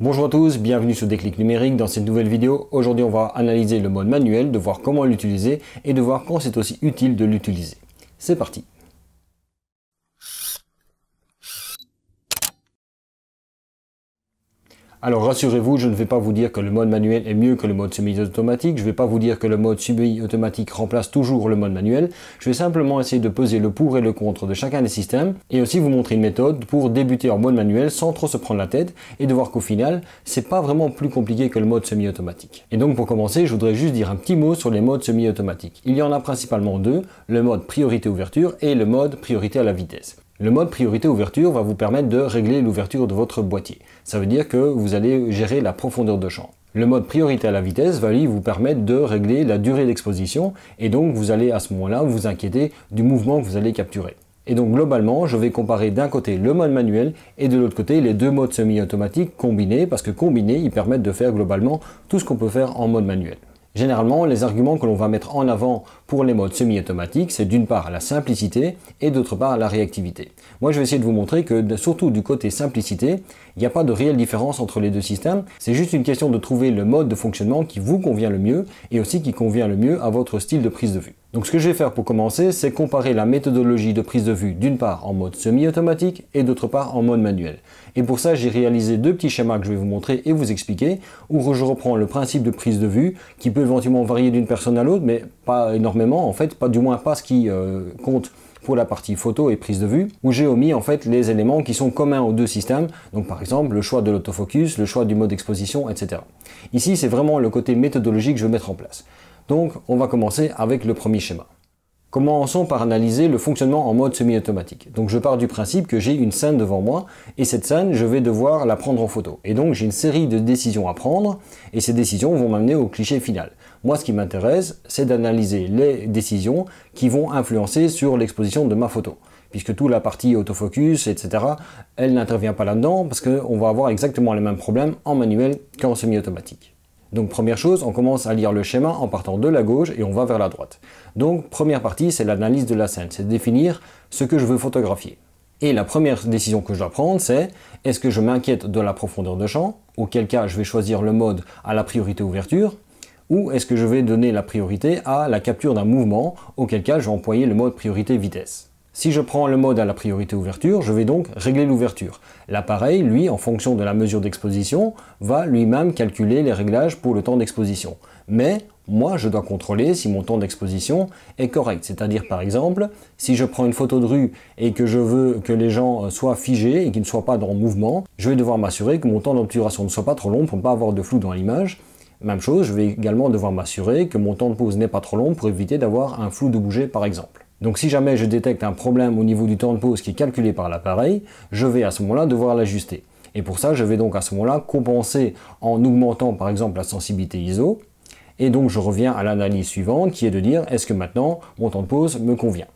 Bonjour à tous, bienvenue sur Déclic Numérique. Dans cette nouvelle vidéo, aujourd'hui on va analyser le mode manuel, de voir comment l'utiliser et de voir quand c'est aussi utile de l'utiliser. C'est parti Alors rassurez-vous, je ne vais pas vous dire que le mode manuel est mieux que le mode semi-automatique, je ne vais pas vous dire que le mode semi-automatique remplace toujours le mode manuel, je vais simplement essayer de peser le pour et le contre de chacun des systèmes et aussi vous montrer une méthode pour débuter en mode manuel sans trop se prendre la tête et de voir qu'au final, c'est pas vraiment plus compliqué que le mode semi-automatique. Et donc pour commencer, je voudrais juste dire un petit mot sur les modes semi-automatiques. Il y en a principalement deux, le mode priorité ouverture et le mode priorité à la vitesse. Le mode priorité ouverture va vous permettre de régler l'ouverture de votre boîtier. Ça veut dire que vous allez gérer la profondeur de champ. Le mode priorité à la vitesse va lui vous permettre de régler la durée d'exposition et donc vous allez à ce moment-là vous inquiéter du mouvement que vous allez capturer. Et donc globalement, je vais comparer d'un côté le mode manuel et de l'autre côté les deux modes semi-automatiques combinés parce que combinés, ils permettent de faire globalement tout ce qu'on peut faire en mode manuel. Généralement, les arguments que l'on va mettre en avant pour les modes semi-automatiques, c'est d'une part la simplicité et d'autre part la réactivité. Moi, je vais essayer de vous montrer que, surtout du côté simplicité, il n'y a pas de réelle différence entre les deux systèmes. C'est juste une question de trouver le mode de fonctionnement qui vous convient le mieux et aussi qui convient le mieux à votre style de prise de vue. Donc ce que je vais faire pour commencer, c'est comparer la méthodologie de prise de vue d'une part en mode semi-automatique et d'autre part en mode manuel. Et pour ça, j'ai réalisé deux petits schémas que je vais vous montrer et vous expliquer, où je reprends le principe de prise de vue, qui peut éventuellement varier d'une personne à l'autre, mais pas énormément en fait, pas, du moins pas ce qui euh, compte pour la partie photo et prise de vue, où j'ai omis en fait les éléments qui sont communs aux deux systèmes, donc par exemple le choix de l'autofocus, le choix du mode exposition, etc. Ici, c'est vraiment le côté méthodologique que je veux mettre en place. Donc on va commencer avec le premier schéma. Commençons par analyser le fonctionnement en mode semi-automatique. Donc je pars du principe que j'ai une scène devant moi et cette scène, je vais devoir la prendre en photo. Et donc j'ai une série de décisions à prendre et ces décisions vont m'amener au cliché final. Moi, ce qui m'intéresse, c'est d'analyser les décisions qui vont influencer sur l'exposition de ma photo. Puisque toute la partie autofocus, etc., elle n'intervient pas là-dedans parce qu'on va avoir exactement les mêmes problèmes en manuel qu'en semi-automatique. Donc première chose, on commence à lire le schéma en partant de la gauche et on va vers la droite. Donc première partie, c'est l'analyse de la scène, c'est définir ce que je veux photographier. Et la première décision que je dois prendre, c'est est-ce que je m'inquiète de la profondeur de champ, auquel cas je vais choisir le mode à la priorité ouverture, ou est-ce que je vais donner la priorité à la capture d'un mouvement, auquel cas je vais employer le mode priorité vitesse. Si je prends le mode à la priorité ouverture, je vais donc régler l'ouverture. L'appareil, lui, en fonction de la mesure d'exposition, va lui-même calculer les réglages pour le temps d'exposition. Mais moi, je dois contrôler si mon temps d'exposition est correct. C'est-à-dire, par exemple, si je prends une photo de rue et que je veux que les gens euh, soient figés et qu'ils ne soient pas dans mouvement, je vais devoir m'assurer que mon temps d'obturation ne soit pas trop long pour ne pas avoir de flou dans l'image. Même chose, je vais également devoir m'assurer que mon temps de pause n'est pas trop long pour éviter d'avoir un flou de bouger, par exemple. Donc si jamais je détecte un problème au niveau du temps de pause qui est calculé par l'appareil, je vais à ce moment-là devoir l'ajuster. Et pour ça, je vais donc à ce moment-là compenser en augmentant par exemple la sensibilité ISO. Et donc je reviens à l'analyse suivante qui est de dire est-ce que maintenant mon temps de pause me convient.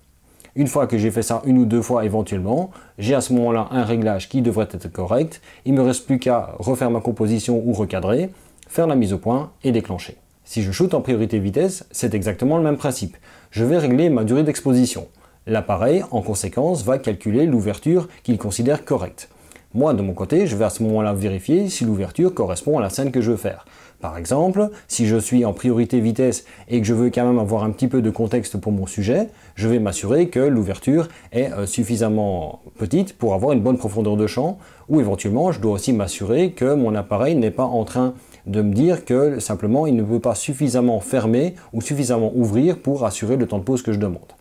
Une fois que j'ai fait ça une ou deux fois éventuellement, j'ai à ce moment-là un réglage qui devrait être correct. Il me reste plus qu'à refaire ma composition ou recadrer, faire la mise au point et déclencher. Si je shoot en priorité vitesse, c'est exactement le même principe je vais régler ma durée d'exposition. L'appareil, en conséquence, va calculer l'ouverture qu'il considère correcte. Moi, de mon côté, je vais à ce moment-là vérifier si l'ouverture correspond à la scène que je veux faire. Par exemple, si je suis en priorité vitesse et que je veux quand même avoir un petit peu de contexte pour mon sujet, je vais m'assurer que l'ouverture est euh, suffisamment petite pour avoir une bonne profondeur de champ, ou éventuellement, je dois aussi m'assurer que mon appareil n'est pas en train de me dire que simplement il ne peut pas suffisamment fermer ou suffisamment ouvrir pour assurer le temps de pause que je demande.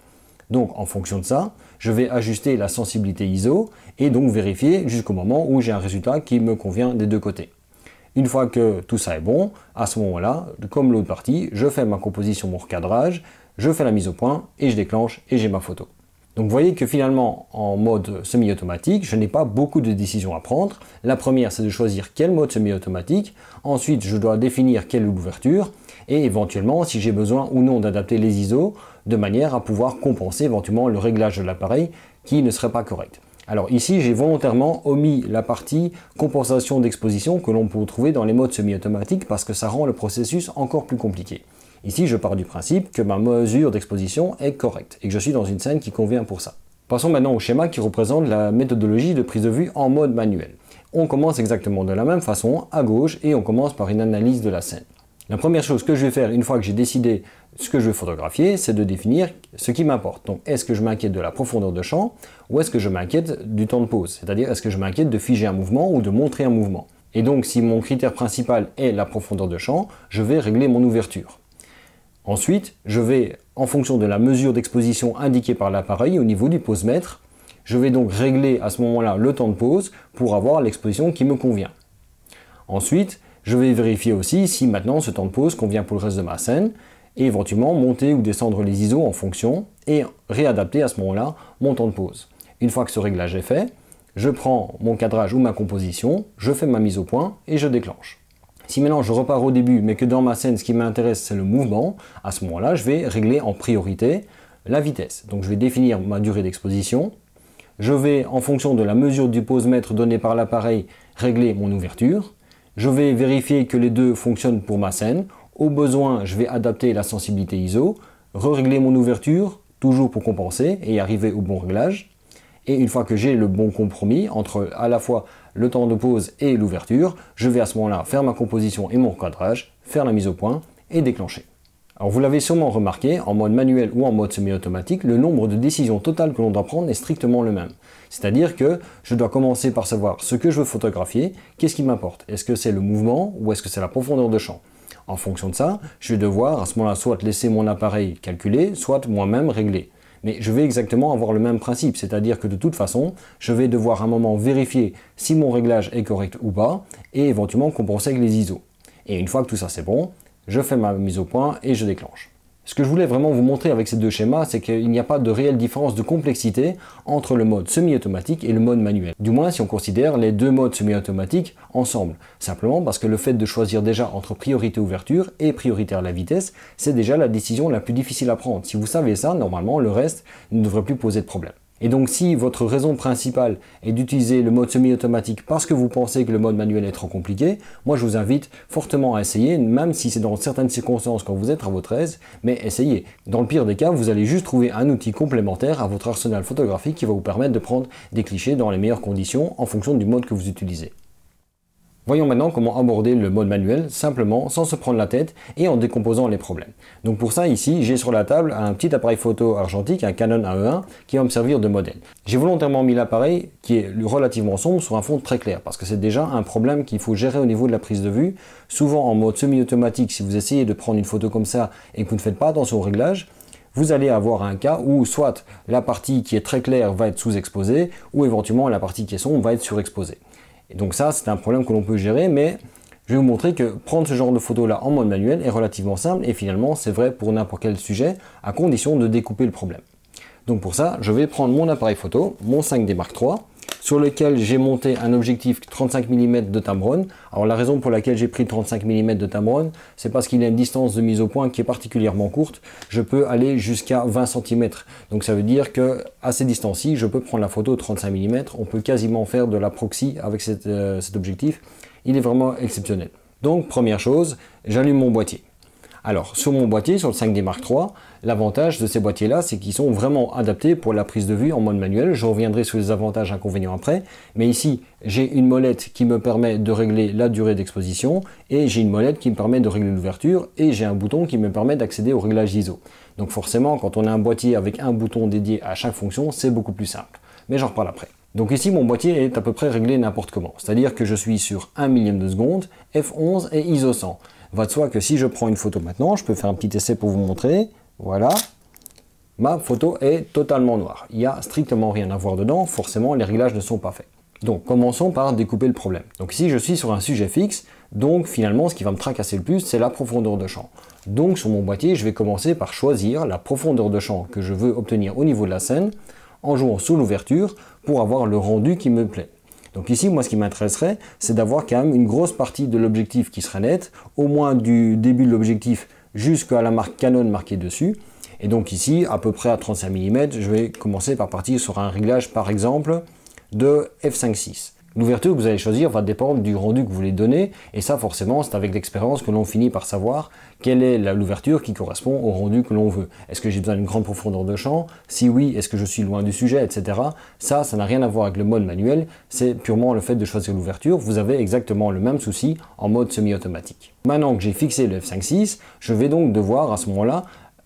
Donc en fonction de ça, je vais ajuster la sensibilité ISO et donc vérifier jusqu'au moment où j'ai un résultat qui me convient des deux côtés. Une fois que tout ça est bon, à ce moment-là, comme l'autre partie, je fais ma composition, mon recadrage, je fais la mise au point et je déclenche et j'ai ma photo. Donc vous voyez que finalement, en mode semi-automatique, je n'ai pas beaucoup de décisions à prendre. La première, c'est de choisir quel mode semi-automatique. Ensuite, je dois définir quelle ouverture et éventuellement si j'ai besoin ou non d'adapter les ISO de manière à pouvoir compenser éventuellement le réglage de l'appareil qui ne serait pas correct. Alors ici, j'ai volontairement omis la partie compensation d'exposition que l'on peut trouver dans les modes semi-automatiques parce que ça rend le processus encore plus compliqué. Ici, je pars du principe que ma mesure d'exposition est correcte et que je suis dans une scène qui convient pour ça. Passons maintenant au schéma qui représente la méthodologie de prise de vue en mode manuel. On commence exactement de la même façon, à gauche, et on commence par une analyse de la scène. La première chose que je vais faire une fois que j'ai décidé ce que je veux photographier, c'est de définir ce qui m'importe. Donc est-ce que je m'inquiète de la profondeur de champ ou est-ce que je m'inquiète du temps de pause C'est-à-dire est-ce que je m'inquiète de figer un mouvement ou de montrer un mouvement Et donc si mon critère principal est la profondeur de champ, je vais régler mon ouverture. Ensuite, je vais, en fonction de la mesure d'exposition indiquée par l'appareil au niveau du posemètre, je vais donc régler à ce moment-là le temps de pose pour avoir l'exposition qui me convient. Ensuite, je vais vérifier aussi si maintenant ce temps de pose convient pour le reste de ma scène et éventuellement monter ou descendre les ISO en fonction et réadapter à ce moment-là mon temps de pose. Une fois que ce réglage est fait, je prends mon cadrage ou ma composition, je fais ma mise au point et je déclenche. Si maintenant je repars au début, mais que dans ma scène, ce qui m'intéresse, c'est le mouvement, à ce moment-là, je vais régler en priorité la vitesse. Donc je vais définir ma durée d'exposition. Je vais, en fonction de la mesure du pose-mètre donnée par l'appareil, régler mon ouverture. Je vais vérifier que les deux fonctionnent pour ma scène. Au besoin, je vais adapter la sensibilité ISO, régler mon ouverture, toujours pour compenser et arriver au bon réglage. Et une fois que j'ai le bon compromis entre à la fois le temps de pause et l'ouverture, je vais à ce moment-là faire ma composition et mon cadrage, faire la mise au point et déclencher. Alors vous l'avez sûrement remarqué, en mode manuel ou en mode semi-automatique, le nombre de décisions totales que l'on doit prendre est strictement le même. C'est-à-dire que je dois commencer par savoir ce que je veux photographier, qu'est-ce qui m'importe, est-ce que c'est le mouvement ou est-ce que c'est la profondeur de champ. En fonction de ça, je vais devoir à ce moment-là soit laisser mon appareil calculer, soit moi-même régler. Mais je vais exactement avoir le même principe, c'est-à-dire que de toute façon, je vais devoir à un moment vérifier si mon réglage est correct ou pas, et éventuellement compenser avec les ISO. Et une fois que tout ça c'est bon, je fais ma mise au point et je déclenche. Ce que je voulais vraiment vous montrer avec ces deux schémas, c'est qu'il n'y a pas de réelle différence de complexité entre le mode semi-automatique et le mode manuel. Du moins si on considère les deux modes semi-automatiques ensemble. Simplement parce que le fait de choisir déjà entre priorité ouverture et priorité à la vitesse, c'est déjà la décision la plus difficile à prendre. Si vous savez ça, normalement le reste ne devrait plus poser de problème. Et donc si votre raison principale est d'utiliser le mode semi-automatique parce que vous pensez que le mode manuel est trop compliqué, moi je vous invite fortement à essayer, même si c'est dans certaines circonstances quand vous êtes à votre aise, mais essayez. Dans le pire des cas, vous allez juste trouver un outil complémentaire à votre arsenal photographique qui va vous permettre de prendre des clichés dans les meilleures conditions en fonction du mode que vous utilisez. Voyons maintenant comment aborder le mode manuel simplement, sans se prendre la tête et en décomposant les problèmes. Donc pour ça, ici, j'ai sur la table un petit appareil photo argentique, un Canon AE1, qui va me servir de modèle. J'ai volontairement mis l'appareil, qui est relativement sombre, sur un fond très clair, parce que c'est déjà un problème qu'il faut gérer au niveau de la prise de vue. Souvent en mode semi-automatique, si vous essayez de prendre une photo comme ça et que vous ne faites pas attention au réglage, vous allez avoir un cas où soit la partie qui est très claire va être sous-exposée, ou éventuellement la partie qui est sombre va être surexposée donc ça, c'est un problème que l'on peut gérer, mais je vais vous montrer que prendre ce genre de photo-là en mode manuel est relativement simple et finalement c'est vrai pour n'importe quel sujet à condition de découper le problème. Donc pour ça, je vais prendre mon appareil photo, mon 5D Mark III, sur lequel j'ai monté un objectif 35 mm de Tamron. Alors la raison pour laquelle j'ai pris 35 mm de Tamron, c'est parce qu'il a une distance de mise au point qui est particulièrement courte. Je peux aller jusqu'à 20 cm. Donc ça veut dire que à ces distances-ci, je peux prendre la photo 35 mm. On peut quasiment faire de la proxy avec euh, cet objectif. Il est vraiment exceptionnel. Donc première chose, j'allume mon boîtier. Alors sur mon boîtier, sur le 5D Mark III, L'avantage de ces boîtiers-là, c'est qu'ils sont vraiment adaptés pour la prise de vue en mode manuel. Je reviendrai sur les avantages et inconvénients après. Mais ici, j'ai une molette qui me permet de régler la durée d'exposition et j'ai une molette qui me permet de régler l'ouverture et j'ai un bouton qui me permet d'accéder au réglage ISO. Donc forcément, quand on a un boîtier avec un bouton dédié à chaque fonction, c'est beaucoup plus simple. Mais j'en reparle après. Donc ici, mon boîtier est à peu près réglé n'importe comment. C'est-à-dire que je suis sur 1 millième de seconde, F11 et ISO 100. Va de soi que si je prends une photo maintenant, je peux faire un petit essai pour vous montrer. Voilà. Ma photo est totalement noire. Il n'y a strictement rien à voir dedans. Forcément, les réglages ne sont pas faits. Donc, commençons par découper le problème. Donc ici, je suis sur un sujet fixe. Donc finalement, ce qui va me tracasser le plus, c'est la profondeur de champ. Donc sur mon boîtier, je vais commencer par choisir la profondeur de champ que je veux obtenir au niveau de la scène en jouant sous l'ouverture pour avoir le rendu qui me plaît. Donc ici, moi, ce qui m'intéresserait, c'est d'avoir quand même une grosse partie de l'objectif qui serait nette, au moins du début de l'objectif jusqu'à la marque Canon marquée dessus. Et donc ici, à peu près à 35 mm, je vais commencer par partir sur un réglage par exemple de f5.6. L'ouverture que vous allez choisir va dépendre du rendu que vous voulez donner, et ça forcément c'est avec l'expérience que l'on finit par savoir quelle est l'ouverture qui correspond au rendu que l'on veut Est-ce que j'ai besoin d'une grande profondeur de champ Si oui, est-ce que je suis loin du sujet, etc. Ça, ça n'a rien à voir avec le mode manuel, c'est purement le fait de choisir l'ouverture. Vous avez exactement le même souci en mode semi-automatique. Maintenant que j'ai fixé le f5.6, je vais donc devoir à ce moment-là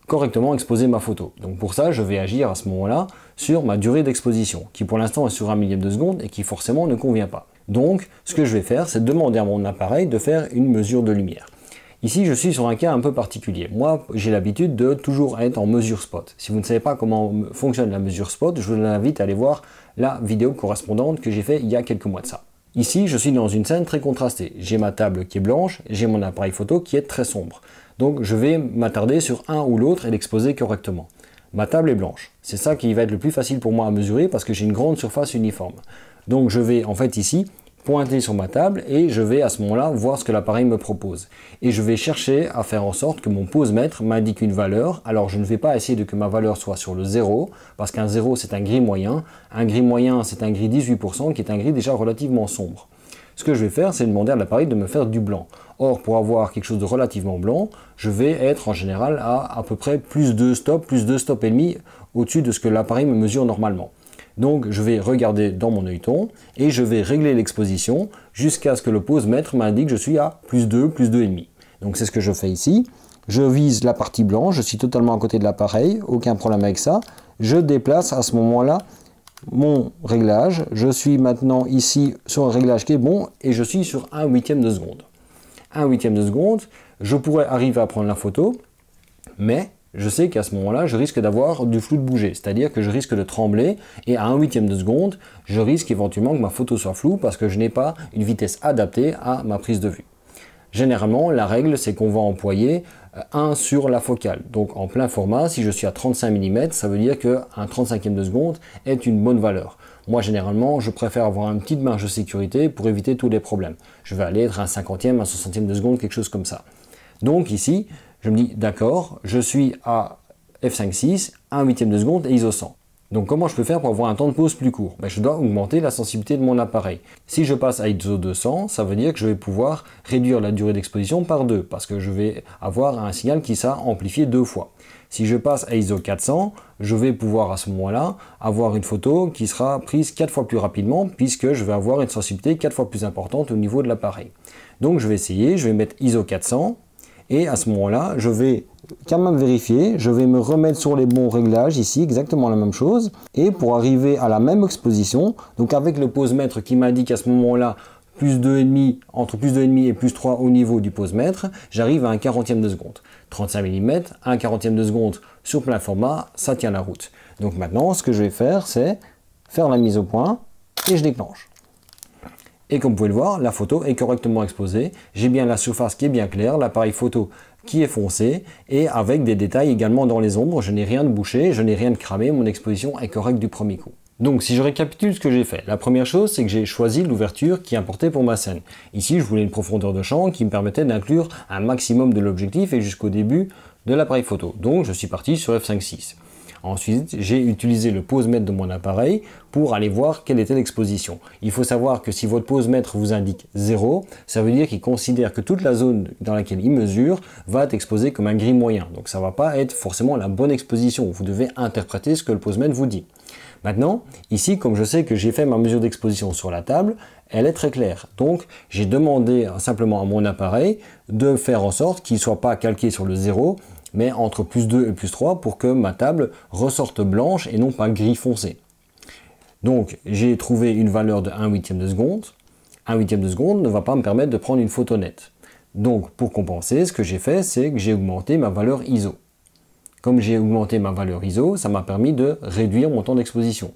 correctement exposer ma photo. Donc pour ça, je vais agir à ce moment-là sur ma durée d'exposition, qui pour l'instant est sur un millième de seconde et qui forcément ne convient pas. Donc, ce que je vais faire, c'est demander à mon appareil de faire une mesure de lumière. Ici, je suis sur un cas un peu particulier. Moi, j'ai l'habitude de toujours être en mesure spot. Si vous ne savez pas comment fonctionne la mesure spot, je vous invite à aller voir la vidéo correspondante que j'ai fait il y a quelques mois de ça. Ici, je suis dans une scène très contrastée. J'ai ma table qui est blanche, j'ai mon appareil photo qui est très sombre. Donc, je vais m'attarder sur un ou l'autre et l'exposer correctement. Ma table est blanche. C'est ça qui va être le plus facile pour moi à mesurer parce que j'ai une grande surface uniforme. Donc, je vais en fait ici pointer sur ma table et je vais à ce moment-là voir ce que l'appareil me propose. Et je vais chercher à faire en sorte que mon pose-mètre m'indique une valeur. Alors je ne vais pas essayer de que ma valeur soit sur le 0, parce qu'un 0 c'est un gris moyen. Un gris moyen c'est un gris 18% qui est un gris déjà relativement sombre. Ce que je vais faire c'est demander à l'appareil de me faire du blanc. Or pour avoir quelque chose de relativement blanc, je vais être en général à à peu près plus 2 stops, plus 2 stops et demi au-dessus de ce que l'appareil me mesure normalement. Donc je vais regarder dans mon œilleton et je vais régler l'exposition jusqu'à ce que le pose mètre m'indique que je suis à plus 2, plus 2,5. Donc c'est ce que je fais ici. Je vise la partie blanche, je suis totalement à côté de l'appareil, aucun problème avec ça. Je déplace à ce moment-là mon réglage. Je suis maintenant ici sur un réglage qui est bon et je suis sur 1 huitième de seconde. 1 huitième de seconde, je pourrais arriver à prendre la photo, mais je sais qu'à ce moment-là, je risque d'avoir du flou de bouger, c'est-à-dire que je risque de trembler et à un huitième de seconde, je risque éventuellement que ma photo soit floue parce que je n'ai pas une vitesse adaptée à ma prise de vue. Généralement, la règle, c'est qu'on va employer 1 euh, sur la focale. Donc en plein format, si je suis à 35 mm, ça veut dire qu'un 35e de seconde est une bonne valeur. Moi, généralement, je préfère avoir une petite marge de sécurité pour éviter tous les problèmes. Je vais aller être un 50e, un 60e de seconde, quelque chose comme ça. Donc ici, je me dis, d'accord, je suis à f5.6, 1 huitième de seconde et ISO 100. Donc comment je peux faire pour avoir un temps de pause plus court ben, Je dois augmenter la sensibilité de mon appareil. Si je passe à ISO 200, ça veut dire que je vais pouvoir réduire la durée d'exposition par 2, parce que je vais avoir un signal qui sera amplifié deux fois. Si je passe à ISO 400, je vais pouvoir à ce moment-là avoir une photo qui sera prise 4 fois plus rapidement puisque je vais avoir une sensibilité 4 fois plus importante au niveau de l'appareil. Donc je vais essayer, je vais mettre ISO 400, et à ce moment-là, je vais quand même vérifier, je vais me remettre sur les bons réglages ici, exactement la même chose. Et pour arriver à la même exposition, donc avec le posemètre qui m'indique à ce moment-là plus demi entre plus 2,5 et plus 3 au niveau du pose-mètre, j'arrive à un quarantième de seconde. 35 mm, un quarantième de seconde sur plein format, ça tient la route. Donc maintenant, ce que je vais faire, c'est faire la mise au point et je déclenche. Et comme vous pouvez le voir, la photo est correctement exposée. J'ai bien la surface qui est bien claire, l'appareil photo qui est foncé et avec des détails également dans les ombres. Je n'ai rien de bouché, je n'ai rien de cramé, mon exposition est correcte du premier coup. Donc si je récapitule ce que j'ai fait, la première chose c'est que j'ai choisi l'ouverture qui importait pour ma scène. Ici je voulais une profondeur de champ qui me permettait d'inclure un maximum de l'objectif et jusqu'au début de l'appareil photo. Donc je suis parti sur f5.6. Ensuite, j'ai utilisé le pose mètre de mon appareil pour aller voir quelle était l'exposition. Il faut savoir que si votre pose mètre vous indique 0, ça veut dire qu'il considère que toute la zone dans laquelle il mesure va être exposée comme un gris moyen. Donc ça ne va pas être forcément la bonne exposition. Vous devez interpréter ce que le pose mètre vous dit. Maintenant, ici, comme je sais que j'ai fait ma mesure d'exposition sur la table, elle est très claire. Donc, j'ai demandé simplement à mon appareil de faire en sorte qu'il ne soit pas calqué sur le 0, mais entre plus 2 et plus 3 pour que ma table ressorte blanche et non pas gris foncé. Donc j'ai trouvé une valeur de 1 huitième de seconde. 1 huitième de seconde ne va pas me permettre de prendre une photo nette. Donc pour compenser, ce que j'ai fait, c'est que j'ai augmenté ma valeur ISO. Comme j'ai augmenté ma valeur ISO, ça m'a permis de réduire mon temps d'exposition.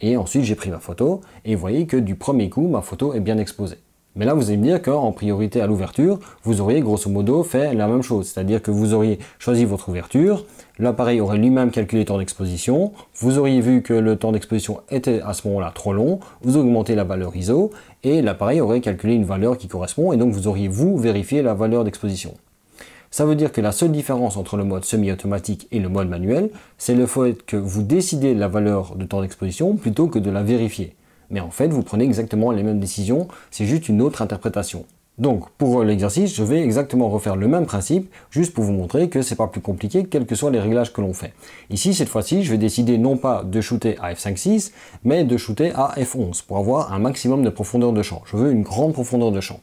Et ensuite j'ai pris ma photo et vous voyez que du premier coup, ma photo est bien exposée. Mais là, vous allez me dire qu'en priorité à l'ouverture, vous auriez grosso modo fait la même chose. C'est-à-dire que vous auriez choisi votre ouverture, l'appareil aurait lui-même calculé le temps d'exposition, vous auriez vu que le temps d'exposition était à ce moment-là trop long, vous augmentez la valeur ISO, et l'appareil aurait calculé une valeur qui correspond, et donc vous auriez vous vérifié la valeur d'exposition. Ça veut dire que la seule différence entre le mode semi-automatique et le mode manuel, c'est le fait que vous décidez la valeur de temps d'exposition plutôt que de la vérifier mais en fait, vous prenez exactement les mêmes décisions, c'est juste une autre interprétation. Donc, pour l'exercice, je vais exactement refaire le même principe, juste pour vous montrer que c'est pas plus compliqué, quels que soient les réglages que l'on fait. Ici, cette fois-ci, je vais décider non pas de shooter à f5.6, mais de shooter à f11, pour avoir un maximum de profondeur de champ. Je veux une grande profondeur de champ.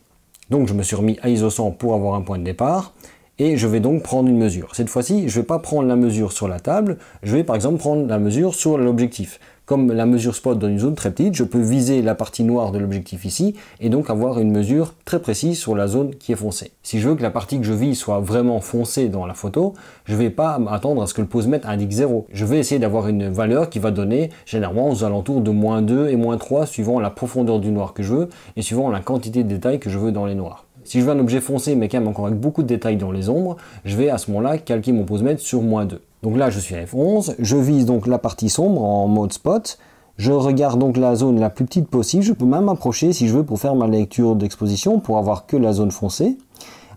Donc, je me suis remis à ISO 100 pour avoir un point de départ, et je vais donc prendre une mesure. Cette fois-ci, je ne vais pas prendre la mesure sur la table, je vais par exemple prendre la mesure sur l'objectif. Comme la mesure spot dans une zone très petite, je peux viser la partie noire de l'objectif ici et donc avoir une mesure très précise sur la zone qui est foncée. Si je veux que la partie que je vis soit vraiment foncée dans la photo, je ne vais pas attendre à ce que le pose-mètre indique 0. Je vais essayer d'avoir une valeur qui va donner généralement aux alentours de moins 2 et moins 3 suivant la profondeur du noir que je veux et suivant la quantité de détails que je veux dans les noirs. Si je veux un objet foncé, mais quand même encore avec beaucoup de détails dans les ombres, je vais à ce moment-là calquer mon posemètre sur moins 2. Donc là, je suis à F11, je vise donc la partie sombre en mode spot, je regarde donc la zone la plus petite possible, je peux même m'approcher si je veux pour faire ma lecture d'exposition, pour avoir que la zone foncée.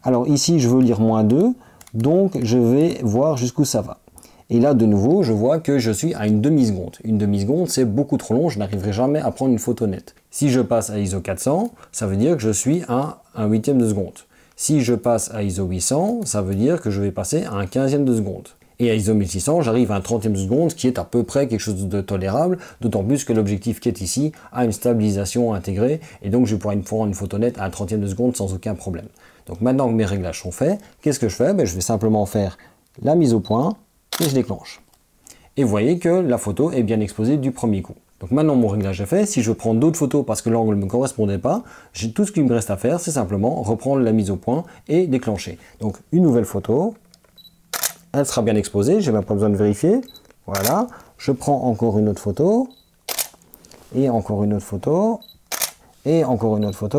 Alors ici, je veux lire moins 2, donc je vais voir jusqu'où ça va. Et là, de nouveau, je vois que je suis à une demi-seconde. Une demi-seconde, c'est beaucoup trop long, je n'arriverai jamais à prendre une photo nette. Si je passe à ISO 400, ça veut dire que je suis à un huitième de seconde. Si je passe à ISO 800, ça veut dire que je vais passer à un quinzième de seconde. Et à ISO 1600, j'arrive à un 30 de seconde, qui est à peu près quelque chose de tolérable, d'autant plus que l'objectif qui est ici a une stabilisation intégrée, et donc je vais pouvoir prendre une photo nette à un 30 de seconde sans aucun problème. Donc maintenant que mes réglages sont faits, qu'est-ce que je fais ben, Je vais simplement faire la mise au point, et je déclenche. Et vous voyez que la photo est bien exposée du premier coup. Donc maintenant, mon réglage est fait. Si je prends d'autres photos parce que l'angle ne me correspondait pas, tout ce qu'il me reste à faire, c'est simplement reprendre la mise au point et déclencher. Donc une nouvelle photo, elle sera bien exposée, j'ai même pas besoin de vérifier. Voilà, je prends encore une autre photo, et encore une autre photo, et encore une autre photo.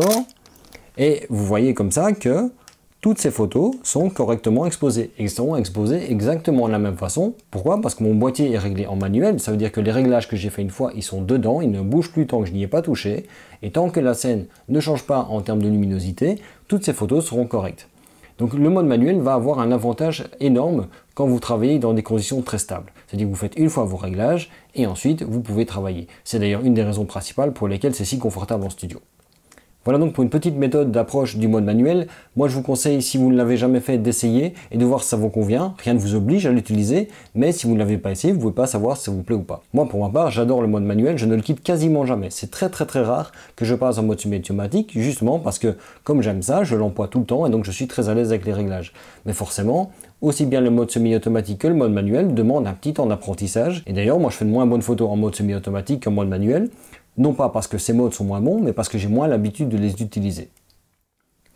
Et vous voyez comme ça que toutes ces photos sont correctement exposées. Elles seront exposées exactement de la même façon. Pourquoi Parce que mon boîtier est réglé en manuel. Ça veut dire que les réglages que j'ai fait une fois, ils sont dedans. Ils ne bougent plus tant que je n'y ai pas touché. Et tant que la scène ne change pas en termes de luminosité, toutes ces photos seront correctes. Donc le mode manuel va avoir un avantage énorme quand vous travaillez dans des conditions très stables. C'est-à-dire que vous faites une fois vos réglages et ensuite vous pouvez travailler. C'est d'ailleurs une des raisons principales pour lesquelles c'est si confortable en studio. Voilà donc pour une petite méthode d'approche du mode manuel. Moi je vous conseille, si vous ne l'avez jamais fait, d'essayer et de voir si ça vous convient. Rien ne vous oblige à l'utiliser, mais si vous ne l'avez pas essayé, vous ne pouvez pas savoir si ça vous plaît ou pas. Moi pour ma part, j'adore le mode manuel, je ne le quitte quasiment jamais. C'est très très très rare que je passe en mode semi-automatique, justement parce que comme j'aime ça, je l'emploie tout le temps et donc je suis très à l'aise avec les réglages. Mais forcément, aussi bien le mode semi-automatique que le mode manuel demande un petit temps d'apprentissage. Et d'ailleurs, moi je fais de moins bonnes photos en mode semi-automatique qu'en mode manuel. Non pas parce que ces modes sont moins bons, mais parce que j'ai moins l'habitude de les utiliser.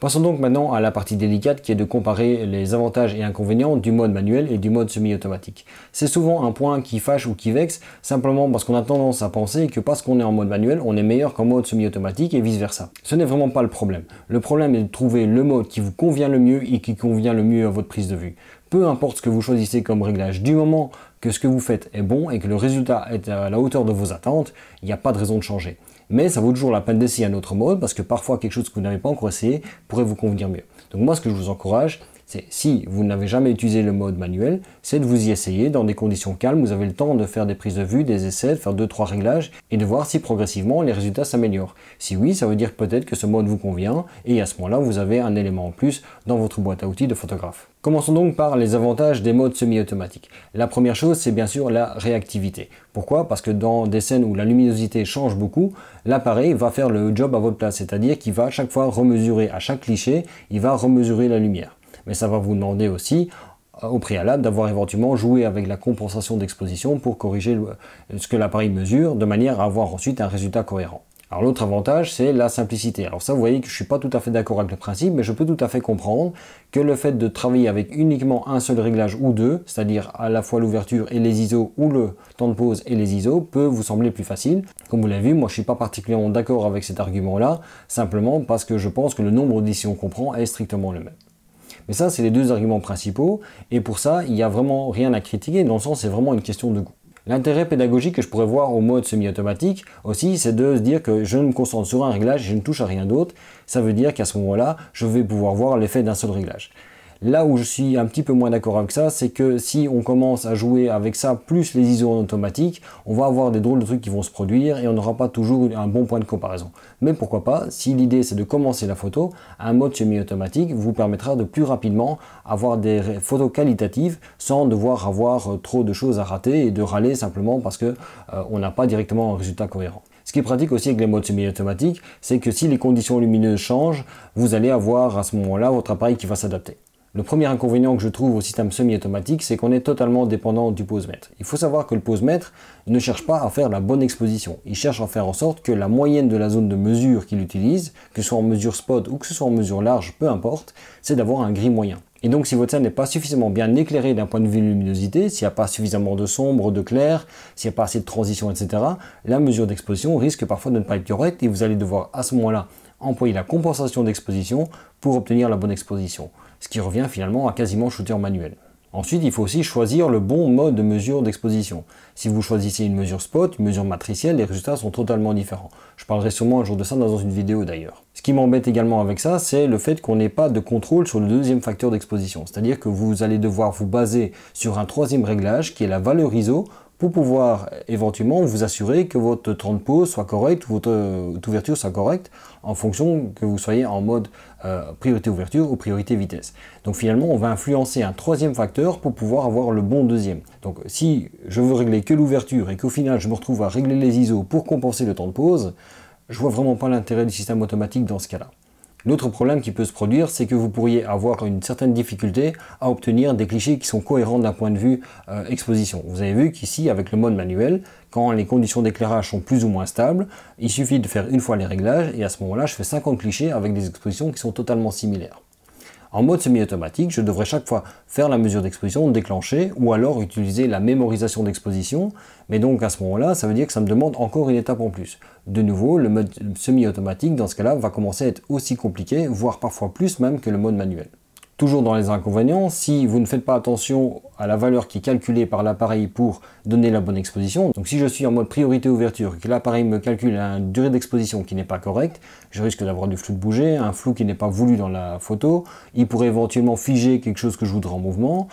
Passons donc maintenant à la partie délicate qui est de comparer les avantages et inconvénients du mode manuel et du mode semi-automatique. C'est souvent un point qui fâche ou qui vexe, simplement parce qu'on a tendance à penser que parce qu'on est en mode manuel, on est meilleur qu'en mode semi-automatique et vice-versa. Ce n'est vraiment pas le problème. Le problème est de trouver le mode qui vous convient le mieux et qui convient le mieux à votre prise de vue peu importe ce que vous choisissez comme réglage, du moment que ce que vous faites est bon et que le résultat est à la hauteur de vos attentes, il n'y a pas de raison de changer. Mais ça vaut toujours la peine d'essayer un autre mode parce que parfois quelque chose que vous n'avez pas encore essayé pourrait vous convenir mieux. Donc moi ce que je vous encourage, c'est si vous n'avez jamais utilisé le mode manuel, c'est de vous y essayer dans des conditions calmes, vous avez le temps de faire des prises de vue, des essais, de faire 2-3 réglages et de voir si progressivement les résultats s'améliorent. Si oui, ça veut dire peut-être que ce mode vous convient et à ce moment-là, vous avez un élément en plus dans votre boîte à outils de photographe. Commençons donc par les avantages des modes semi-automatiques. La première chose, c'est bien sûr la réactivité. Pourquoi Parce que dans des scènes où la luminosité change beaucoup, l'appareil va faire le job à votre place, c'est-à-dire qu'il va à chaque fois remesurer, à chaque cliché, il va remesurer la lumière. Mais ça va vous demander aussi, euh, au préalable, d'avoir éventuellement joué avec la compensation d'exposition pour corriger ce que l'appareil mesure, de manière à avoir ensuite un résultat cohérent. Alors l'autre avantage, c'est la simplicité. Alors ça, vous voyez que je ne suis pas tout à fait d'accord avec le principe, mais je peux tout à fait comprendre que le fait de travailler avec uniquement un seul réglage ou deux, c'est-à-dire à la fois l'ouverture et les ISO ou le temps de pause et les ISO, peut vous sembler plus facile. Comme vous l'avez vu, moi je ne suis pas particulièrement d'accord avec cet argument-là, simplement parce que je pense que le nombre d'ici qu'on comprend est strictement le même. Mais ça, c'est les deux arguments principaux, et pour ça, il n'y a vraiment rien à critiquer, dans le sens, c'est vraiment une question de goût. L'intérêt pédagogique que je pourrais voir au mode semi-automatique aussi, c'est de se dire que je me concentre sur un réglage et je ne touche à rien d'autre. Ça veut dire qu'à ce moment-là, je vais pouvoir voir l'effet d'un seul réglage. Là où je suis un petit peu moins d'accord avec ça, c'est que si on commence à jouer avec ça, plus les ISO en automatique, on va avoir des drôles de trucs qui vont se produire et on n'aura pas toujours un bon point de comparaison. Mais pourquoi pas, si l'idée c'est de commencer la photo, un mode semi-automatique vous permettra de plus rapidement avoir des photos qualitatives sans devoir avoir euh, trop de choses à rater et de râler simplement parce que euh, on n'a pas directement un résultat cohérent. Ce qui est pratique aussi avec les modes semi-automatiques, c'est que si les conditions lumineuses changent, vous allez avoir à ce moment-là votre appareil qui va s'adapter. Le premier inconvénient que je trouve au système semi-automatique, c'est qu'on est totalement dépendant du pose-mètre. Il faut savoir que le pose-mètre ne cherche pas à faire la bonne exposition. Il cherche à faire en sorte que la moyenne de la zone de mesure qu'il utilise, que ce soit en mesure spot ou que ce soit en mesure large, peu importe, c'est d'avoir un gris moyen. Et donc si votre scène n'est pas suffisamment bien éclairée d'un point de vue de luminosité, s'il n'y a pas suffisamment de sombre, de clair, s'il n'y a pas assez de transition, etc., la mesure d'exposition risque parfois de ne pas être correcte et vous allez devoir à ce moment-là employer la compensation d'exposition pour obtenir la bonne exposition ce qui revient finalement à quasiment shooter en manuel. Ensuite, il faut aussi choisir le bon mode de mesure d'exposition. Si vous choisissez une mesure spot, une mesure matricielle, les résultats sont totalement différents. Je parlerai sûrement un jour de ça dans une vidéo d'ailleurs. Ce qui m'embête également avec ça, c'est le fait qu'on n'ait pas de contrôle sur le deuxième facteur d'exposition. C'est-à-dire que vous allez devoir vous baser sur un troisième réglage qui est la valeur ISO pour pouvoir euh, éventuellement vous assurer que votre temps de pause soit correct, votre euh, ouverture soit correcte en fonction que vous soyez en mode euh, priorité ouverture ou priorité vitesse. Donc finalement, on va influencer un troisième facteur pour pouvoir avoir le bon deuxième. Donc si je veux régler que l'ouverture et qu'au final je me retrouve à régler les ISO pour compenser le temps de pause, je vois vraiment pas l'intérêt du système automatique dans ce cas-là. L'autre problème qui peut se produire, c'est que vous pourriez avoir une certaine difficulté à obtenir des clichés qui sont cohérents d'un point de vue euh, exposition. Vous avez vu qu'ici, avec le mode manuel, quand les conditions d'éclairage sont plus ou moins stables, il suffit de faire une fois les réglages et à ce moment-là, je fais 50 clichés avec des expositions qui sont totalement similaires. En mode semi-automatique, je devrais chaque fois faire la mesure d'exposition, déclencher, ou alors utiliser la mémorisation d'exposition, mais donc à ce moment-là, ça veut dire que ça me demande encore une étape en plus. De nouveau, le mode semi-automatique, dans ce cas-là, va commencer à être aussi compliqué, voire parfois plus même que le mode manuel. Toujours dans les inconvénients, si vous ne faites pas attention à la valeur qui est calculée par l'appareil pour donner la bonne exposition, donc si je suis en mode priorité ouverture, que l'appareil me calcule une durée d'exposition qui n'est pas correcte, je risque d'avoir du flou de bouger, un flou qui n'est pas voulu dans la photo, il pourrait éventuellement figer quelque chose que je voudrais en mouvement,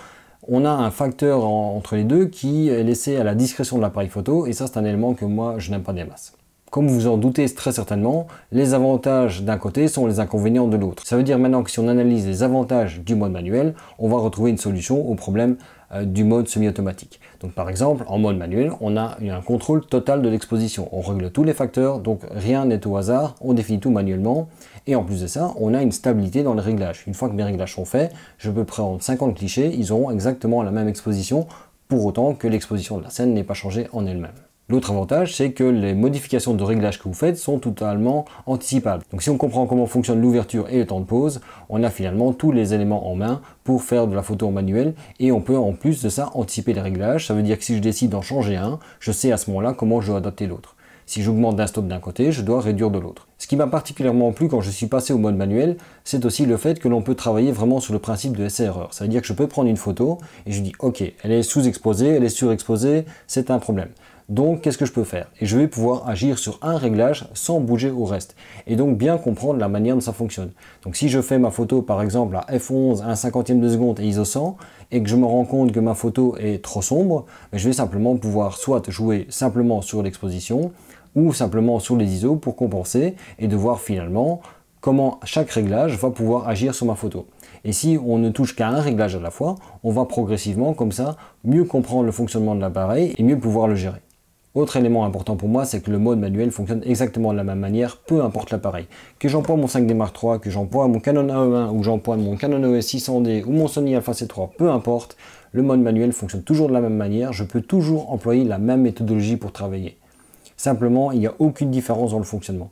on a un facteur entre les deux qui est laissé à la discrétion de l'appareil photo et ça c'est un élément que moi je n'aime pas des masses. Comme vous en doutez très certainement, les avantages d'un côté sont les inconvénients de l'autre. Ça veut dire maintenant que si on analyse les avantages du mode manuel, on va retrouver une solution au problème euh, du mode semi-automatique. Donc par exemple, en mode manuel, on a un contrôle total de l'exposition. On règle tous les facteurs, donc rien n'est au hasard, on définit tout manuellement. Et en plus de ça, on a une stabilité dans les réglages. Une fois que mes réglages sont faits, je peux prendre 50 clichés, ils auront exactement la même exposition, pour autant que l'exposition de la scène n'ait pas changé en elle-même. L'autre avantage, c'est que les modifications de réglage que vous faites sont totalement anticipables. Donc si on comprend comment fonctionne l'ouverture et le temps de pause, on a finalement tous les éléments en main pour faire de la photo en manuel et on peut en plus de ça anticiper les réglages. Ça veut dire que si je décide d'en changer un, je sais à ce moment-là comment je dois adapter l'autre. Si j'augmente d'un stop d'un côté, je dois réduire de l'autre. Ce qui m'a particulièrement plu quand je suis passé au mode manuel, c'est aussi le fait que l'on peut travailler vraiment sur le principe de SRR. Ça veut dire que je peux prendre une photo et je dis ok, elle est sous-exposée, elle est surexposée, c'est un problème. Donc, qu'est-ce que je peux faire Et je vais pouvoir agir sur un réglage sans bouger au reste. Et donc, bien comprendre la manière dont ça fonctionne. Donc, si je fais ma photo, par exemple, à f11, 1 cinquantième de seconde et ISO 100, et que je me rends compte que ma photo est trop sombre, ben, je vais simplement pouvoir soit jouer simplement sur l'exposition, ou simplement sur les ISO pour compenser et de voir finalement comment chaque réglage va pouvoir agir sur ma photo. Et si on ne touche qu'à un réglage à la fois, on va progressivement comme ça mieux comprendre le fonctionnement de l'appareil et mieux pouvoir le gérer. Autre élément important pour moi, c'est que le mode manuel fonctionne exactement de la même manière, peu importe l'appareil. Que j'emploie mon 5D Mark III, que j'emploie mon Canon AE1 ou j'emploie mon Canon EOS 600D ou mon Sony Alpha C3, peu importe, le mode manuel fonctionne toujours de la même manière, je peux toujours employer la même méthodologie pour travailler. Simplement, il n'y a aucune différence dans le fonctionnement.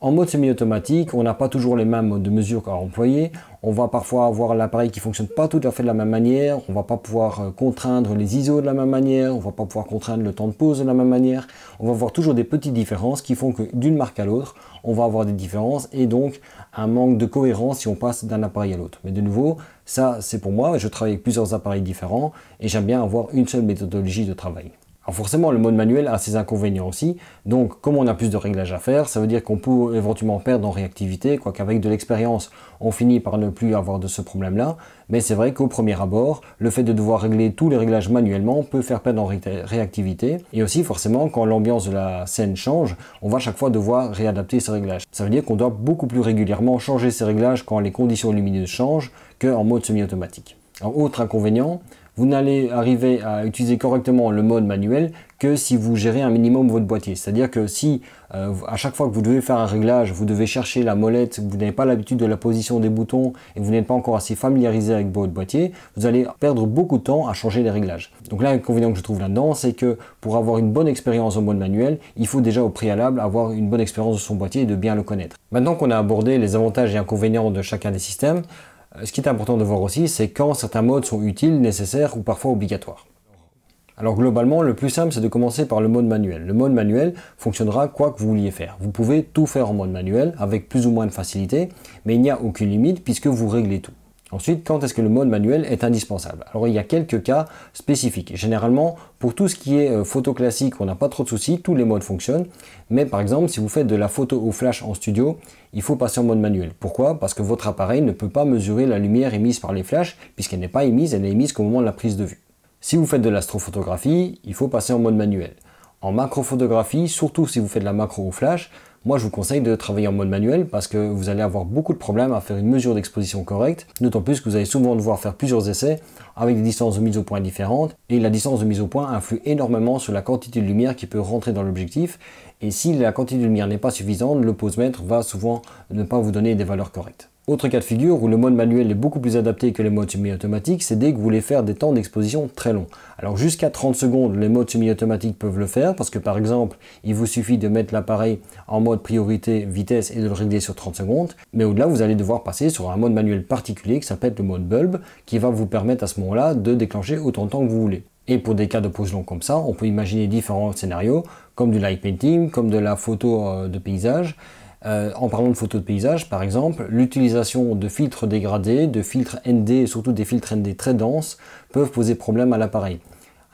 En mode semi-automatique, on n'a pas toujours les mêmes modes de mesure à employer. On va parfois avoir l'appareil qui fonctionne pas tout à fait de la même manière. On va pas pouvoir euh, contraindre les ISO de la même manière. On va pas pouvoir contraindre le temps de pause de la même manière. On va avoir toujours des petites différences qui font que d'une marque à l'autre, on va avoir des différences et donc un manque de cohérence si on passe d'un appareil à l'autre. Mais de nouveau, ça c'est pour moi. Je travaille avec plusieurs appareils différents et j'aime bien avoir une seule méthodologie de travail forcément, le mode manuel a ses inconvénients aussi. Donc, comme on a plus de réglages à faire, ça veut dire qu'on peut éventuellement perdre en réactivité, quoique avec de l'expérience, on finit par ne plus avoir de ce problème-là. Mais c'est vrai qu'au premier abord, le fait de devoir régler tous les réglages manuellement peut faire perdre en réactivité. Et aussi, forcément, quand l'ambiance de la scène change, on va à chaque fois devoir réadapter ces réglages. Ça veut dire qu'on doit beaucoup plus régulièrement changer ces réglages quand les conditions lumineuses changent qu'en mode semi-automatique. autre inconvénient, vous n'allez arriver à utiliser correctement le mode manuel que si vous gérez un minimum votre boîtier. C'est-à-dire que si euh, à chaque fois que vous devez faire un réglage, vous devez chercher la molette, vous n'avez pas l'habitude de la position des boutons et vous n'êtes pas encore assez familiarisé avec votre boîtier, vous allez perdre beaucoup de temps à changer les réglages. Donc là, l'inconvénient que je trouve là-dedans, c'est que pour avoir une bonne expérience en mode manuel, il faut déjà au préalable avoir une bonne expérience de son boîtier et de bien le connaître. Maintenant qu'on a abordé les avantages et inconvénients de chacun des systèmes, euh, ce qui est important de voir aussi, c'est quand certains modes sont utiles, nécessaires ou parfois obligatoires. Alors globalement, le plus simple, c'est de commencer par le mode manuel. Le mode manuel fonctionnera quoi que vous vouliez faire. Vous pouvez tout faire en mode manuel, avec plus ou moins de facilité, mais il n'y a aucune limite puisque vous réglez tout. Ensuite, quand est-ce que le mode manuel est indispensable Alors il y a quelques cas spécifiques. Généralement, pour tout ce qui est euh, photo classique, on n'a pas trop de soucis, tous les modes fonctionnent. Mais par exemple, si vous faites de la photo au flash en studio, il faut passer en mode manuel. Pourquoi Parce que votre appareil ne peut pas mesurer la lumière émise par les flashs, puisqu'elle n'est pas émise, elle n'est émise qu'au moment de la prise de vue. Si vous faites de l'astrophotographie, il faut passer en mode manuel. En macrophotographie, surtout si vous faites de la macro au flash, moi, je vous conseille de travailler en mode manuel parce que vous allez avoir beaucoup de problèmes à faire une mesure d'exposition correcte, d'autant plus que vous allez souvent devoir faire plusieurs essais avec des distances de mise au point différentes et la distance de mise au point influe énormément sur la quantité de lumière qui peut rentrer dans l'objectif et si la quantité de lumière n'est pas suffisante, le posemètre va souvent ne pas vous donner des valeurs correctes. Autre cas de figure où le mode manuel est beaucoup plus adapté que les modes semi-automatiques, c'est dès que vous voulez faire des temps d'exposition très longs. Alors jusqu'à 30 secondes, les modes semi-automatiques peuvent le faire parce que par exemple, il vous suffit de mettre l'appareil en mode priorité vitesse et de le régler sur 30 secondes. Mais au-delà, vous allez devoir passer sur un mode manuel particulier qui s'appelle le mode bulb qui va vous permettre à ce moment-là de déclencher autant de temps que vous voulez. Et pour des cas de pose long comme ça, on peut imaginer différents scénarios comme du light painting, comme de la photo euh, de paysage euh, en parlant de photos de paysage, par exemple, l'utilisation de filtres dégradés, de filtres ND et surtout des filtres ND très denses peuvent poser problème à l'appareil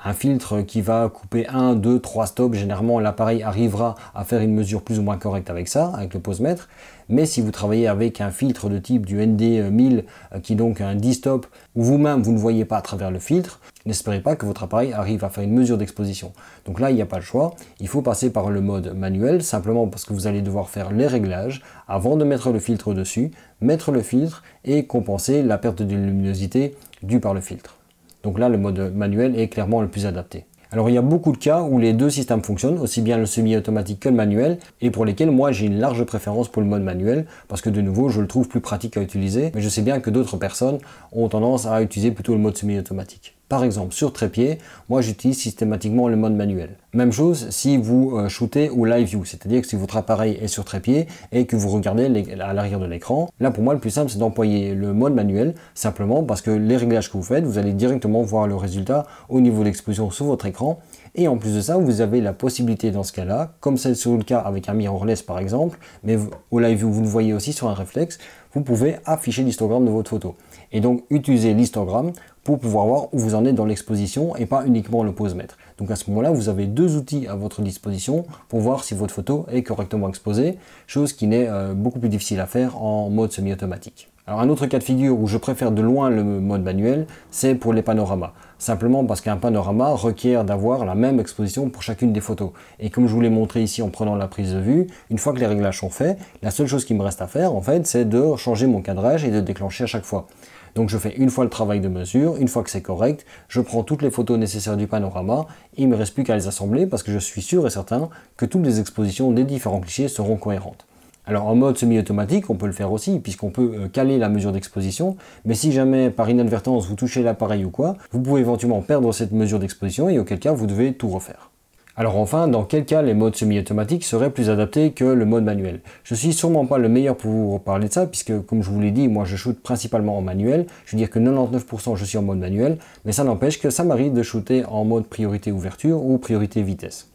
un filtre qui va couper 1, 2, 3 stops. Généralement, l'appareil arrivera à faire une mesure plus ou moins correcte avec ça, avec le posemètre. Mais si vous travaillez avec un filtre de type du ND1000, euh, qui est donc un 10 stop, où vous-même vous ne voyez pas à travers le filtre, n'espérez pas que votre appareil arrive à faire une mesure d'exposition. Donc là, il n'y a pas le choix. Il faut passer par le mode manuel, simplement parce que vous allez devoir faire les réglages avant de mettre le filtre dessus, mettre le filtre et compenser la perte de luminosité due par le filtre. Donc là, le mode manuel est clairement le plus adapté. Alors il y a beaucoup de cas où les deux systèmes fonctionnent, aussi bien le semi-automatique que le manuel, et pour lesquels moi j'ai une large préférence pour le mode manuel, parce que de nouveau je le trouve plus pratique à utiliser, mais je sais bien que d'autres personnes ont tendance à utiliser plutôt le mode semi-automatique. Par exemple, sur trépied, moi j'utilise systématiquement le mode manuel. Même chose si vous euh, shootez au live view, c'est-à-dire que si votre appareil est sur trépied et que vous regardez à l'arrière de l'écran, là pour moi le plus simple c'est d'employer le mode manuel, simplement parce que les réglages que vous faites, vous allez directement voir le résultat au niveau de l'explosion sur votre écran. Et en plus de ça, vous avez la possibilité dans ce cas-là, comme c'est le cas avec un mirrorless par exemple, mais au live view vous le voyez aussi sur un réflexe, vous pouvez afficher l'histogramme de votre photo. Et donc utiliser l'histogramme pour pouvoir voir où vous en êtes dans l'exposition et pas uniquement le pose-mètre. Donc à ce moment-là, vous avez deux outils à votre disposition pour voir si votre photo est correctement exposée, chose qui n'est euh, beaucoup plus difficile à faire en mode semi-automatique. Alors un autre cas de figure où je préfère de loin le mode manuel, c'est pour les panoramas. Simplement parce qu'un panorama requiert d'avoir la même exposition pour chacune des photos. Et comme je vous l'ai montré ici en prenant la prise de vue, une fois que les réglages sont faits, la seule chose qui me reste à faire en fait, c'est de changer mon cadrage et de déclencher à chaque fois. Donc je fais une fois le travail de mesure, une fois que c'est correct, je prends toutes les photos nécessaires du panorama, il ne me reste plus qu'à les assembler parce que je suis sûr et certain que toutes les expositions des différents clichés seront cohérentes. Alors en mode semi-automatique, on peut le faire aussi, puisqu'on peut euh, caler la mesure d'exposition, mais si jamais par inadvertance vous touchez l'appareil ou quoi, vous pouvez éventuellement perdre cette mesure d'exposition et auquel cas vous devez tout refaire. Alors enfin, dans quel cas les modes semi-automatiques seraient plus adaptés que le mode manuel Je suis sûrement pas le meilleur pour vous parler de ça, puisque comme je vous l'ai dit, moi je shoote principalement en manuel, je veux dire que 99% je suis en mode manuel, mais ça n'empêche que ça m'arrive de shooter en mode priorité ouverture ou priorité vitesse.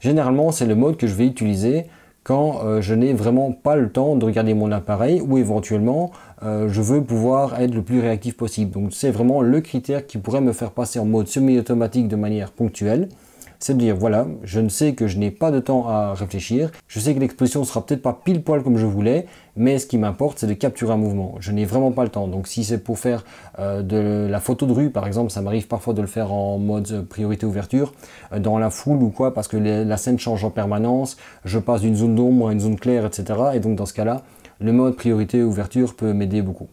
Généralement, c'est le mode que je vais utiliser quand euh, je n'ai vraiment pas le temps de regarder mon appareil ou éventuellement euh, je veux pouvoir être le plus réactif possible. Donc c'est vraiment le critère qui pourrait me faire passer en mode semi-automatique de manière ponctuelle c'est de dire voilà, je ne sais que je n'ai pas de temps à réfléchir, je sais que l'exposition sera peut-être pas pile poil comme je voulais, mais ce qui m'importe c'est de capturer un mouvement. Je n'ai vraiment pas le temps. Donc si c'est pour faire euh, de la photo de rue par exemple, ça m'arrive parfois de le faire en mode priorité ouverture, euh, dans la foule ou quoi, parce que la scène change en permanence, je passe d'une zone d'ombre à une zone claire, etc. Et donc dans ce cas-là, le mode priorité ouverture peut m'aider beaucoup.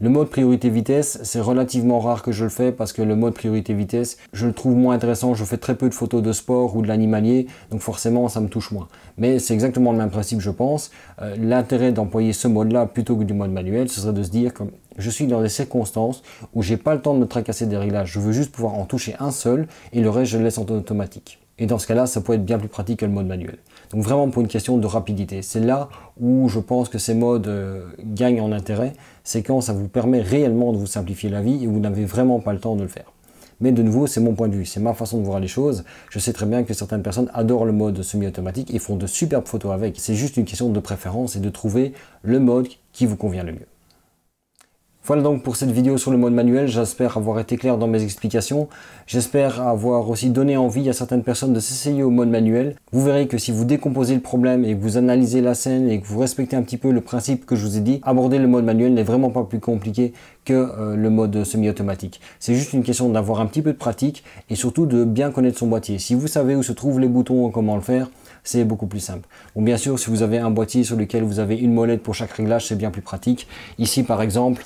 Le mode priorité vitesse, c'est relativement rare que je le fais parce que le mode priorité vitesse, je le trouve moins intéressant. Je fais très peu de photos de sport ou de l'animalier, donc forcément ça me touche moins. Mais c'est exactement le même principe, je pense. Euh, l'intérêt d'employer ce mode-là plutôt que du mode manuel, ce serait de se dire que je suis dans des circonstances où j'ai pas le temps de me tracasser des réglages. Je veux juste pouvoir en toucher un seul et le reste je le laisse en automatique. Et dans ce cas-là, ça peut être bien plus pratique que le mode manuel. Donc vraiment pour une question de rapidité. C'est là où je pense que ces modes euh, gagnent en intérêt, c'est quand ça vous permet réellement de vous simplifier la vie et vous n'avez vraiment pas le temps de le faire. Mais de nouveau, c'est mon point de vue, c'est ma façon de voir les choses. Je sais très bien que certaines personnes adorent le mode semi-automatique et font de superbes photos avec. C'est juste une question de préférence et de trouver le mode qui vous convient le mieux. Voilà donc pour cette vidéo sur le mode manuel, j'espère avoir été clair dans mes explications, j'espère avoir aussi donné envie à certaines personnes de s'essayer au mode manuel. Vous verrez que si vous décomposez le problème et que vous analysez la scène et que vous respectez un petit peu le principe que je vous ai dit, aborder le mode manuel n'est vraiment pas plus compliqué que euh, le mode semi-automatique. C'est juste une question d'avoir un petit peu de pratique et surtout de bien connaître son boîtier. Si vous savez où se trouvent les boutons et comment le faire, c'est beaucoup plus simple. Ou bien sûr, si vous avez un boîtier sur lequel vous avez une molette pour chaque réglage, c'est bien plus pratique. Ici, par exemple,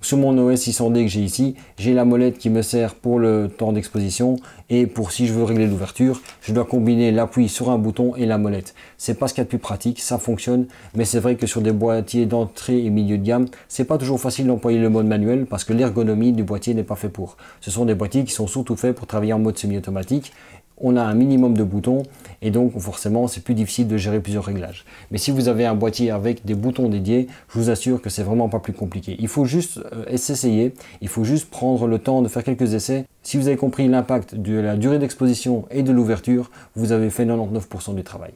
sur mon OS 600D que j'ai ici, j'ai la molette qui me sert pour le temps d'exposition et pour si je veux régler l'ouverture, je dois combiner l'appui sur un bouton et la molette. C'est pas ce qu'il y a de plus pratique, ça fonctionne, mais c'est vrai que sur des boîtiers d'entrée et milieu de gamme, c'est pas toujours facile d'employer le mode manuel parce que l'ergonomie du boîtier n'est pas fait pour. Ce sont des boîtiers qui sont surtout faits pour travailler en mode semi-automatique on a un minimum de boutons et donc forcément c'est plus difficile de gérer plusieurs réglages. Mais si vous avez un boîtier avec des boutons dédiés, je vous assure que c'est vraiment pas plus compliqué. Il faut juste essayer, euh, s'essayer, il faut juste prendre le temps de faire quelques essais. Si vous avez compris l'impact de la durée d'exposition et de l'ouverture, vous avez fait 99% du travail.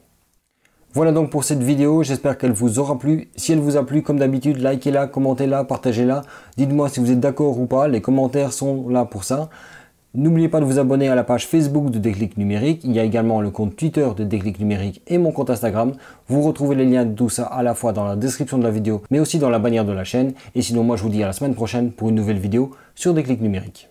Voilà donc pour cette vidéo, j'espère qu'elle vous aura plu. Si elle vous a plu, comme d'habitude, likez-la, commentez-la, partagez-la. Dites-moi si vous êtes d'accord ou pas, les commentaires sont là pour ça. N'oubliez pas de vous abonner à la page Facebook de Déclic Numérique. Il y a également le compte Twitter de Déclic Numérique et mon compte Instagram. Vous retrouvez les liens de tout ça à la fois dans la description de la vidéo, mais aussi dans la bannière de la chaîne. Et sinon, moi, je vous dis à la semaine prochaine pour une nouvelle vidéo sur Déclic Numérique.